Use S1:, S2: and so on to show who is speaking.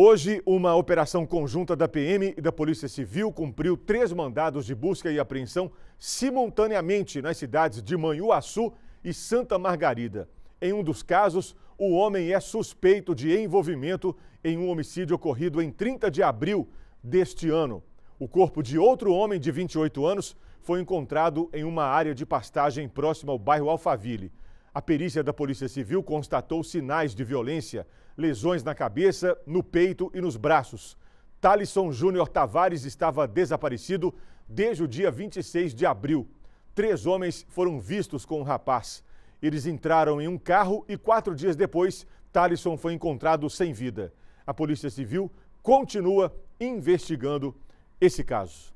S1: Hoje, uma operação conjunta da PM e da Polícia Civil cumpriu três mandados de busca e apreensão simultaneamente nas cidades de Manhuaçu e Santa Margarida. Em um dos casos, o homem é suspeito de envolvimento em um homicídio ocorrido em 30 de abril deste ano. O corpo de outro homem de 28 anos foi encontrado em uma área de pastagem próxima ao bairro Alfaville. A perícia da Polícia Civil constatou sinais de violência, lesões na cabeça, no peito e nos braços. Talisson Júnior Tavares estava desaparecido desde o dia 26 de abril. Três homens foram vistos com o rapaz. Eles entraram em um carro e quatro dias depois, Talisson foi encontrado sem vida. A Polícia Civil continua investigando esse caso.